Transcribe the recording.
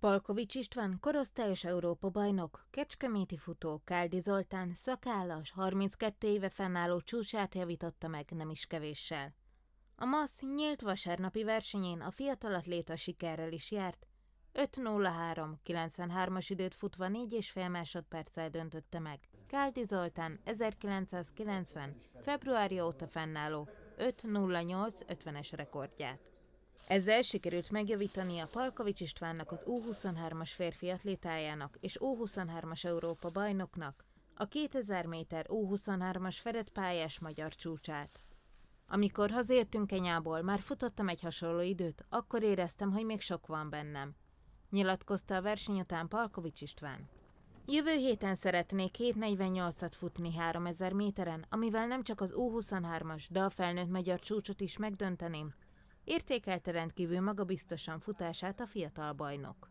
Palkovics István korosztályos Európa-bajnok, kecskeméti futó Káldi Zoltán szakállas, 32 éve fennálló csúcsát javította meg nem is kevéssel. A MASZ nyílt vasárnapi versenyén a fiatal atléta sikerrel is járt, 5.03.93-as időt futva 4,5 másodperccel döntötte meg. Káldi Zoltán 1990. februárja óta fennálló 5.08.50-es rekordját. Ezzel sikerült megjavítani a Palkovics Istvánnak az U23-as férfi atlétájának és U23-as Európa bajnoknak a 2000 méter U23-as fedett pályás magyar csúcsát. Amikor hazértünk Kenyából, már futottam egy hasonló időt, akkor éreztem, hogy még sok van bennem. Nyilatkozta a verseny után Palkovics István. Jövő héten szeretnék 7.48-at futni 3000 méteren, amivel nem csak az U23-as, de a felnőtt magyar csúcsot is megdönteném, Értékelte rendkívül magabiztosan futását a fiatal bajnok.